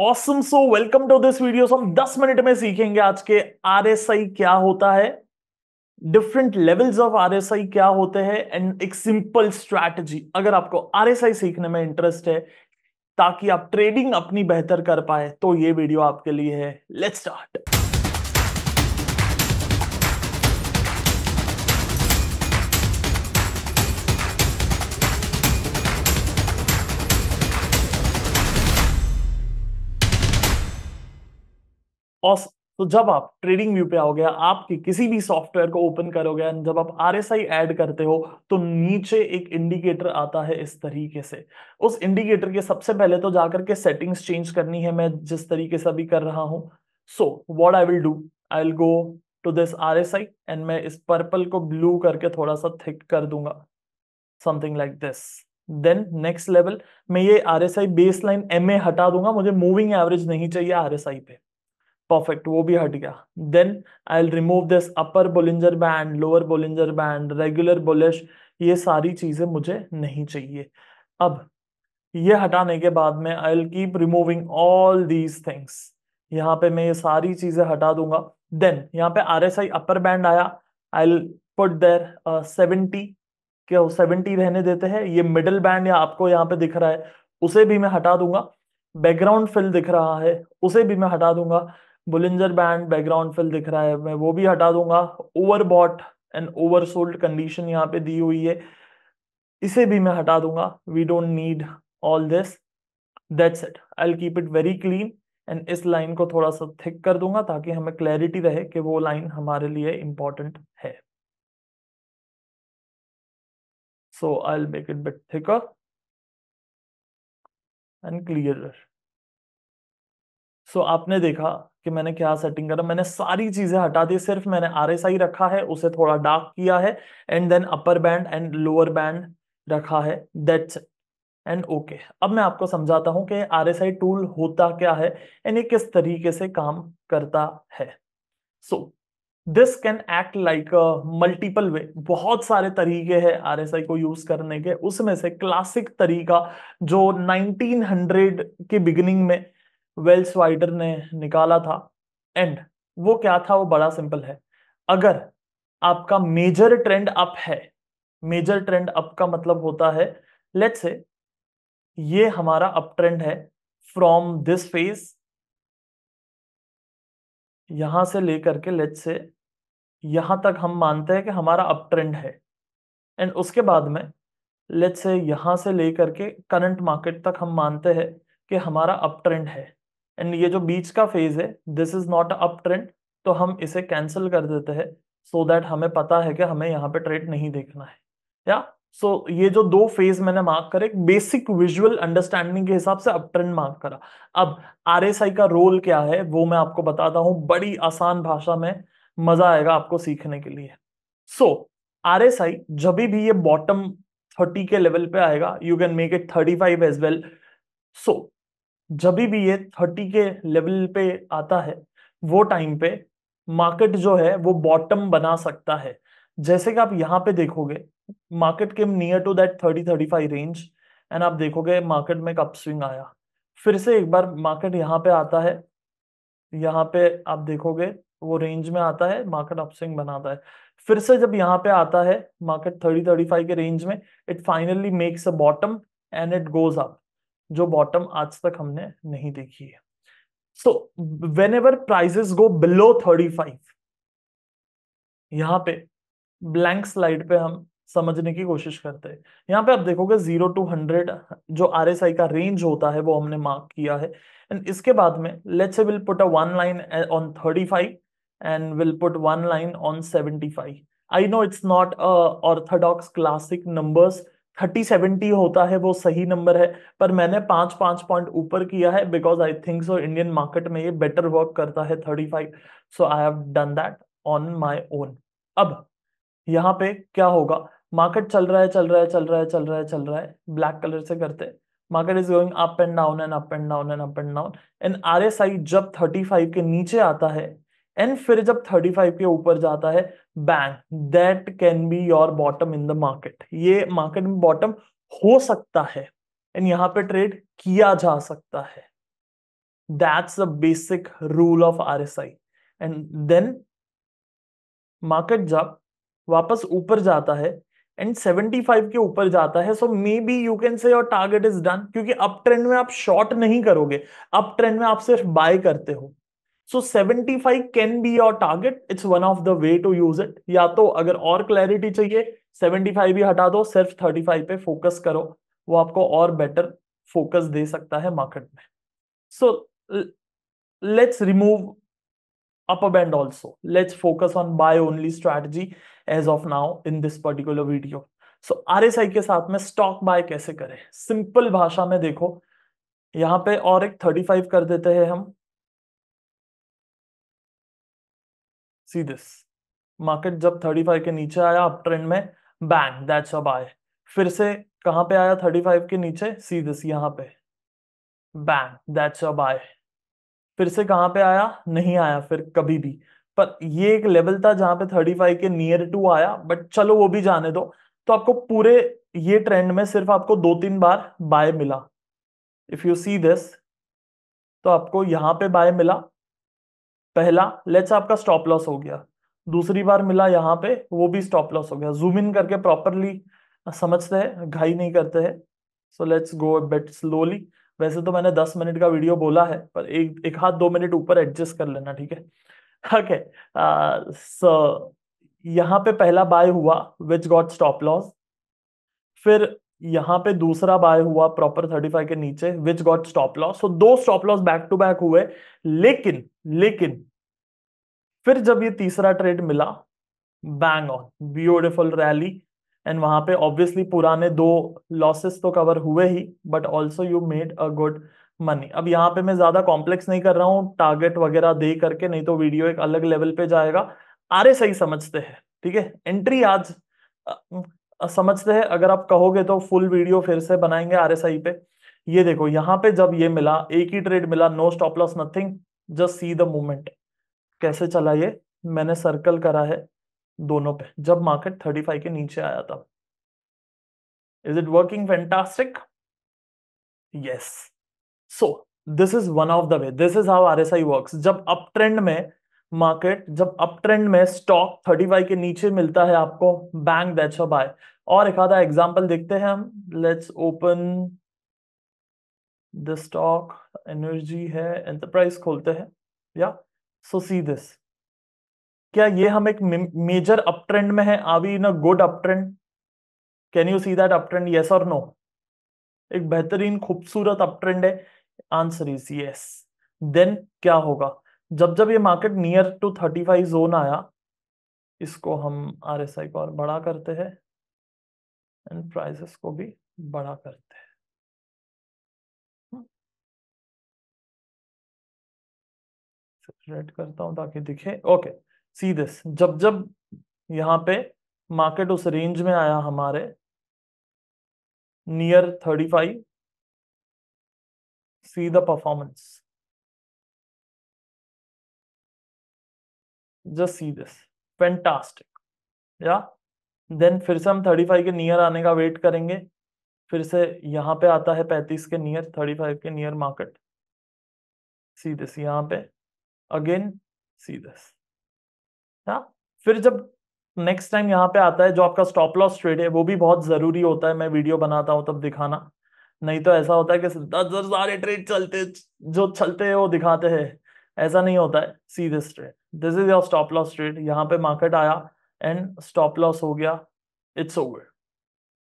Awesome so welcome to this video हम 10 minute में सीखेंगे आज के आरएसआई क्या होता है डिफरेंट लेवल्स ऑफ आरएसआई क्या होते हैं एंड एक सिंपल स्ट्रैटेजी अगर आपको आरएसआई सीखने में इंटरेस्ट है ताकि आप ट्रेडिंग अपनी बेहतर कर पाए तो ये वीडियो आपके लिए है लेट स्टार्ट और तो जब आप ट्रेडिंग व्यू पे आओगे आपकी किसी भी सॉफ्टवेयर को ओपन करोगे जब आप आर एस आई एड करते हो तो नीचे एक इंडिकेटर आता है इस तरीके से उस इंडिकेटर के सबसे पहले तो जाकर के सेटिंग्स चेंज करनी है मैं जिस तरीके से अभी कर रहा हूं so what I will do I will go to this R S I and मैं इस पर्पल को ब्लू करके थोड़ा सा थिक कर दूंगा something like this then next level मैं ये R S I base line M A हटा दूंगा मुझे मूविंग एवरेज नहीं चाहिए आर एस आई पे परफेक्ट वो भी हट गया then I remove this upper Bollinger band lower Bollinger band regular bullish ये सारी चीजें मुझे नहीं चाहिए अब ये हटाने के बाद में I will keep removing all these things यहाँ पे मैं ये सारी चीजें हटा दूंगा देन यहाँ पे R S I upper band आया I will put there seventy क्या सेवेंटी रहने देते हैं ये मिडल बैंड या आपको यहाँ पे दिख रहा है उसे भी मैं हटा दूंगा बैकग्राउंड फिल दिख रहा है उसे भी मैं हटा दूंगा बुलिंजर बैंड बैकग्राउंड फिल दिख रहा है मैं वो भी हटा दूंगा overbought and oversold condition यहाँ पे दी हुई है इसे भी मैं हटा दूंगा we don't need all this that's it I keep it very clean and इस लाइन को थोड़ा सा थिक कर दूंगा ताकि हमें क्लैरिटी रहे कि वो लाइन हमारे लिए इम्पॉर्टेंट है I I'll make it bit thicker and clear so so, आपने देखा कि मैंने क्या सेटिंग करा मैंने सारी चीजें हटा दी सिर्फ मैंने आर रखा है उसे थोड़ा डार्क किया है and then upper band and lower band रखा है दैट्स एंड ओके okay. अब मैं आपको समझाता हूं कि आर एस आई टूल होता क्या है एंड ये किस तरीके से काम करता है so this can act like multiple way बहुत सारे तरीके हैं आर एस आई को यूज करने के उसमें से क्लासिक तरीका जो 1900 के बिगिनिंग में वेल्स वाइडर ने निकाला था एंड वो क्या था वो बड़ा सिंपल है अगर आपका मेजर ट्रेंड अप है मेजर ट्रेंड अप का मतलब होता है लेट्स से ये हमारा अप ट्रेंड है फ्रॉम दिस फेज यहां से लेकर के लेट्स से यहां तक हम मानते हैं कि हमारा अप ट्रेंड है एंड उसके बाद में लेट्स से यहां से लेकर के करंट मार्केट तक हम मानते हैं कि हमारा अप ट्रेंड है एंड ये जो बीच का फेज है this is not up trend तो हम इसे कैंसिल कर देते हैं सो so दैट हमें पता है कि हमें यहाँ पे ट्रेड नहीं देखना है या सो so, ये जो दो फेज मैंने मार्क करे बेसिक विजुअल अंडरस्टैंडिंग के हिसाब से अप ट्रेंड मार्क करा अब आरएसआई का रोल क्या है वो मैं आपको बताता हूं बड़ी आसान भाषा में मजा आएगा आपको सीखने के लिए सो आर आरएसआई जब भी ये बॉटम थर्टी के लेवल पे आएगा you can make it thirty five as well so जब भी ये थर्टी के लेवल पे आता है वो टाइम पे मार्केट जो है वो बॉटम बना सकता है जैसे कि आप यहाँ पे देखोगे market came near to that thirty thirty five range and आप देखोगे मार्केट में कब स्विंग आया फिर से एक बार मार्केट यहाँ पे आता है यहाँ पे आप देखोगे वो रेंज में आता है मार्केट अपस्विंग बनाता है फिर से जब यहाँ पे आता है मार्केट थर्टी थर्टी फाइव के रेंज में it finally makes a bottom and it goes up जो बॉटम आज तक हमने नहीं देखी है so whenever prices go below thirty five यहाँ पे ब्लैंक स्लाइड पे हम समझने की कोशिश करते हैं यहाँ पे आप देखोगे जीरो टू हंड्रेड जो आर एस आई का रेंज होता है वो हमने मार्क किया है एंड इसके बाद में let's will put a one line on thirty five and will put one line on seventy five I know it's not orthodox classic numbers thirty seventy होता है वो सही नंबर है पर मैंने पांच पांच पॉइंट ऊपर किया है because I think so Indian market में ये बेटर वर्क करता है thirty five so I have done that on my own अब यहाँ पे क्या होगा मार्केट चल रहा है चल रहा है चल रहा है चल रहा है चल रहा है ब्लैक कलर से करते हैं market is going up and down and up and down and up and down and R S I जब थर्टी फाइव के नीचे आता है एंड फिर जब 35 के ऊपर जाता है bang that can be your bottom in the market ये मार्केट में बॉटम हो सकता है एंड यहाँ पे ट्रेड किया जा सकता है that's the basic rule of R S I and then market जब वापस ऊपर जाता है एंड 75 के ऊपर जाता है so maybe you can say your target is done क्योंकि अप ट्रेंड में आप शॉर्ट नहीं करोगे अप ट्रेंड में आप सिर्फ बाय करते हो so seventy five can be your target it's one of the way to use it या तो अगर और क्लैरिटी चाहिए सेवेंटी फाइव भी हटा दो सिर्फ थर्टी फाइव पे फोकस करो वो आपको और बेटर फोकस दे सकता है मार्केट में so let's remove upper band also let's focus on buy only strategy as of now in this particular video so R S I के साथ में स्टॉक बाय कैसे करें सिंपल भाषा में देखो यहाँ पे और एक थर्टी फाइव कर देते हैं हम सी दिस मार्केट जब 35 के नीचे आया अप ट्रेंड में बैंक दैट्स अ बाय फिर से कहाँ पे आया 35 के नीचे सी दिस यहाँ पे बैंक दैट्स अ बाय फिर से कहाँ पे आया नहीं आया फिर कभी भी पर ये एक लेवल था जहां पे 35 के नियर टू आया बट चलो वो भी जाने दो तो आपको पूरे ये ट्रेंड में सिर्फ आपको दो तीन बार बाय मिला इफ यू सी दिस तो आपको यहाँ पे बाय मिला पहला लेट्स आपका स्टॉप लॉस हो गया दूसरी बार मिला यहाँ पे वो भी स्टॉप लॉस हो गया जूम इन करके प्रॉपरली समझते हैं घाई नहीं करते हैं so let's go bat slowly वैसे तो मैंने दस मिनट का वीडियो बोला है पर एक एक हाथ दो मिनट ऊपर एडजस्ट कर लेना ठीक है ओके सो यहाँ पे पहला बाय हुआ विच गॉट स्टॉप लॉस फिर यहाँ पे दूसरा बाय हुआ प्रॉपर 35 के नीचे which got stop loss so दो stop loss back to back हुए लेकिन लेकिन फिर जब ये तीसरा ट्रेड मिला bang on beautiful rally and वहां पे ऑब्वियसली पुराने दो लॉसेस तो कवर हुए ही but also you made a good money अब यहाँ पे मैं ज्यादा कॉम्प्लेक्स नहीं कर रहा हूँ टारगेट वगैरह दे करके नहीं तो वीडियो एक अलग लेवल पे जाएगा आरे सही समझते हैं ठीक है एंट्री आज समझते हैं अगर आप कहोगे तो फुल वीडियो फिर से बनाएंगे आरएसआई पे ये देखो यहाँ पे जब ये मिला एक ही ट्रेड मिला no stop loss nothing just see the movement कैसे चला ये मैंने सर्कल करा है दोनों पे जब मार्केट थर्टी फाइव के नीचे आया था is it working fantastic yes so this is one of the way this is how R S I work जब अप ट्रेंड में मार्केट जब अप ट्रेंड में स्टॉक थर्टी फाइव के नीचे मिलता है आपको बैंक दैट्स अ बाय और एक आधा एग्जाम्पल देखते हैं हम let's open the stock energy है एंटरप्राइज खोलते हैं या सो सी दिस क्या ये हम एक मेजर अप ट्रेंड में है are we in a good up trend can you see that up trend yes और नो एक बेहतरीन खूबसूरत अप ट्रेंड है आंसर इज यस देन क्या होगा जब जब ये market near to thirty five zone आया इसको हम आर एस आई को और बड़ा करते हैं एंड प्राइसेस को भी बड़ा करते हैं रेड हम्म। करता हूं ताकि दिखे ओके सी दिस जब जब यहां पे मार्केट उस रेंज में आया हमारे near thirty five see the performance just see this fantastic या देन फिर से हम थर्टी फाइव के नियर आने का वेट करेंगे फिर से यहाँ पे आता है पैंतीस के नियर थर्टी फाइव के नियर मार्केट सी दिस यहाँ पे अगेन सी दिस या फिर जब नेक्स्ट टाइम यहाँ पे आता है जो आपका स्टॉप लॉस ट्रेड है वो भी बहुत जरूरी होता है मैं वीडियो बनाता हूँ तब दिखाना नहीं तो ऐसा होता है कि दस दस सारे ट्रेड चलते जो चलते हैं वो दिखाते हैं ऐसा नहीं होता है सीधे trade this is your stop loss trade यहाँ पे मार्केट आया एंड स्टॉप लॉस हो गया इट्स ओवर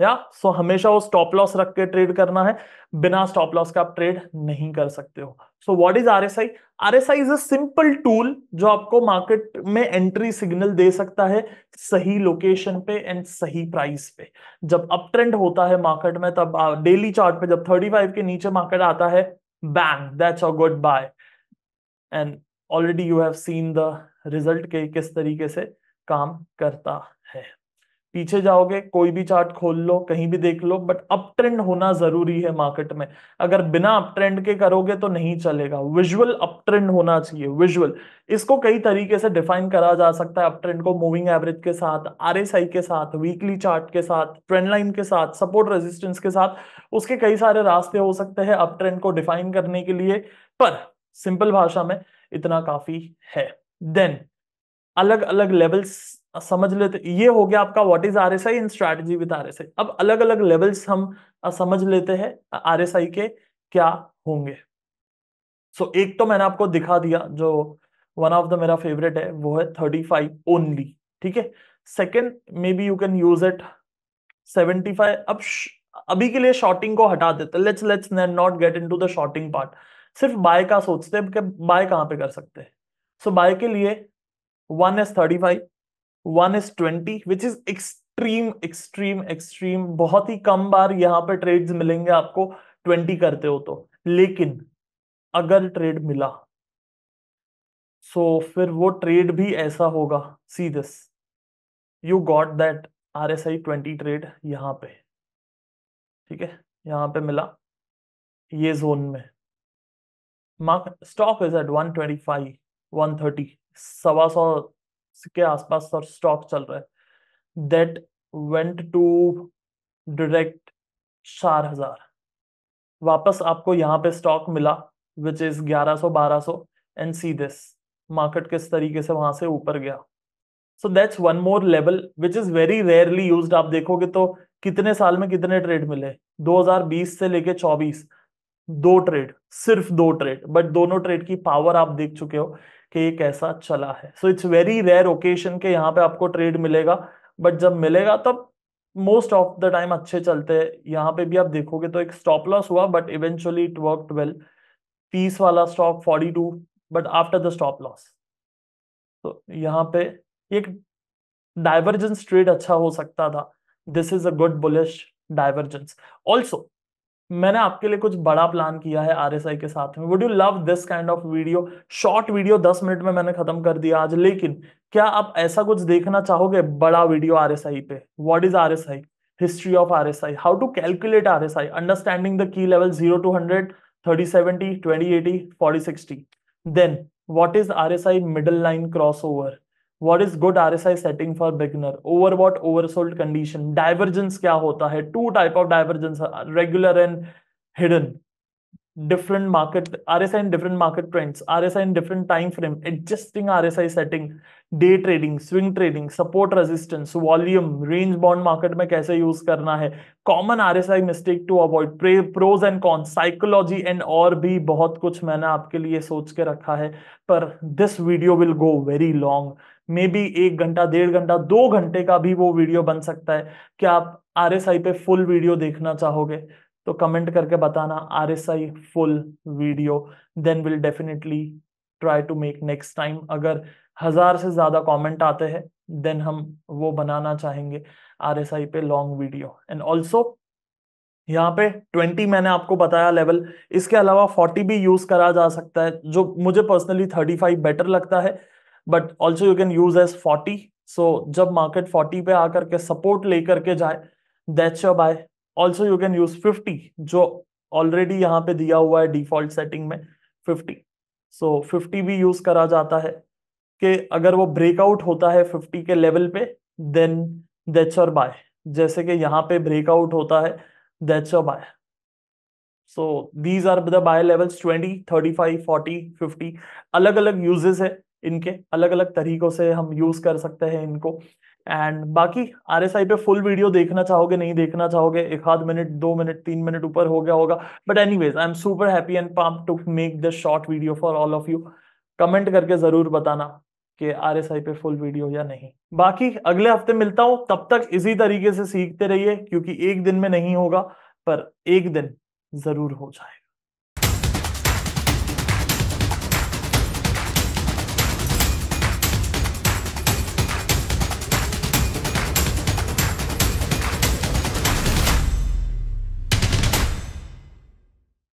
या सो हमेशा वो स्टॉप लॉस रख के ट्रेड करना है बिना स्टॉप लॉस का आप ट्रेड नहीं कर सकते हो so what is RSI RSI is a simple tool जो आपको मार्केट में एंट्री सिग्नल दे सकता है सही लोकेशन पे एंड सही प्राइस पे जब अप ट्रेंड होता है मार्केट में तब डेली चार्ट पे जब 35 के नीचे मार्केट आता है bang that's a good buy and already you have seen the result के किस तरीके से काम करता है पीछे जाओगे कोई भी चार्ट खोल लो कहीं भी देख लो बट अप ट्रेंड होना जरूरी है मार्केट में अगर बिना अप ट्रेंड के करोगे तो नहीं चलेगा विजुअल अप ट्रेंड होना चाहिए विजुअल इसको कई तरीके से डिफाइन करा जा सकता है अप ट्रेंड को मूविंग एवरेज के साथ आर के साथ वीकली चार्ट के साथ ट्रेंड लाइन के साथ सपोर्ट रेजिस्टेंस के साथ उसके कई सारे रास्ते हो सकते हैं अप ट्रेंड को डिफाइन करने के लिए पर सिंपल भाषा में इतना काफी है देन अलग अलग लेवल्स समझ लेते तो ये हो गया आपका what is R S I in strategy with R अब अलग अलग लेवल्स हम समझ लेते हैं आर एस आई के क्या होंगे सो so, एक तो मैंने आपको दिखा दिया जो वन ऑफ द मेरा फेवरेट है वो है थर्टी फाइव ओनली ठीक है second maybe you can use it seventy five अब अभी के लिए शॉर्टिंग को हटा देते let's let's not get into the shorting part सिर्फ बाय का सोचते हैं कि बाय कहाँ पे कर सकते हैं सो बाय के लिए one S thirty five one S twenty which is extreme extreme extreme बहुत ही कम बार यहाँ पे ट्रेड्स मिलेंगे आपको ट्वेंटी करते हो तो लेकिन अगर ट्रेड मिला सो so, फिर वो ट्रेड भी ऐसा होगा see this you got that R S I twenty trade यहाँ पे ठीक है यहाँ पे मिला ये जोन में market stock is at one five one thirty सवा सौ के आसपास और स्टॉक चल रहा है दैट वेंट टू डायरेक्ट चार हजार वापस आपको यहाँ पे स्टॉक मिला विच इज ग्यारह बारह so and see this market किस तरीके से वहां से ऊपर गया so that's one more level which is very rarely use आप देखोगे तो कितने साल में कितने ट्रेड मिले 2020 से लेके 24 दो ट्रेड सिर्फ दो ट्रेड बट दोनों ट्रेड की पावर आप देख चुके हो कि ये कैसा चला है so it's very rare occasion के यहाँ पे आपको ट्रेड मिलेगा बट जब मिलेगा तब मोस्ट ऑफ द टाइम अच्छे चलते हैं यहाँ पे भी आप देखोगे तो एक स्टॉप लॉस हुआ but eventually it work well पीस वाला stock forty two but after the stop loss तो यहाँ पे एक डायवर्जेंस ट्रेड अच्छा हो सकता था this is a good bullish divergence also मैंने आपके लिए कुछ बड़ा प्लान किया है आरएसआई के साथ में would you love this kind of video short video दस मिनट में मैंने खत्म कर दिया आज लेकिन क्या आप ऐसा कुछ देखना चाहोगे बड़ा वीडियो आरएसआई पे what is RSI history of RSI how to calculate RSI understanding the key level zero to hundred thirty seventy twenty eighty forty sixty then what is R S I middle line cross over what is good R S I setting for beginner over what oversold condition divergence क्या होता है two type of divergence regular and hidden different market R S I in different market trends R S I in different time frame adjusting R S I setting day trading swing trading support resistance volume range bound market में कैसे use करना है common R S I mistake to avoid pros and con psychology and और भी बहुत कुछ मैंने आपके लिए सोच के रखा है पर this video will go very long may be एक घंटा डेढ़ घंटा दो घंटे का भी वो वीडियो बन सकता है क्या आप आर पे फुल वीडियो देखना चाहोगे तो कमेंट करके बताना R S I full video then will definitely try to make next time अगर हजार से ज्यादा कमेंट आते हैं देन हम वो बनाना चाहेंगे आर एस आई पे लॉन्ग वीडियो एंड ऑल्सो यहाँ पे 20 मैंने आपको बताया लेवल इसके अलावा 40 भी यूज करा जा सकता है जो मुझे पर्सनली 35 बेटर लगता है but also you can use as forty so जब मार्केट फोर्टी पे आकर के सपोर्ट लेकर के जाए that's your buy also you can use fifty जो ऑलरेडी यहाँ पे दिया हुआ है डिफॉल्ट सेटिंग में फिफ्टी सो फिफ्टी भी यूज करा जाता है कि अगर वो ब्रेकआउट होता है फिफ्टी के लेवल पे देन दैट्स योर बाय जैसे कि यहाँ पे ब्रेकआउट होता है that's your buy so these are the buy levels twenty thirty five forty fifty अलग अलग यूजेस है इनके अलग अलग तरीकों से हम यूज कर सकते हैं इनको एंड बाकी आर एस आई पे फुल वीडियो देखना चाहोगे नहीं देखना चाहोगे एक आध मिनट दो मिनट तीन मिनट ऊपर हो गया होगा but anyways I am super happy and pump to make the short video for all of you comment करके जरूर बताना कि आर एस आई पे फुल वीडियो या नहीं बाकी अगले हफ्ते मिलता हूँ तब तक इसी तरीके से सीखते रहिए क्योंकि एक दिन में नहीं होगा पर एक दिन जरूर हो जाएगा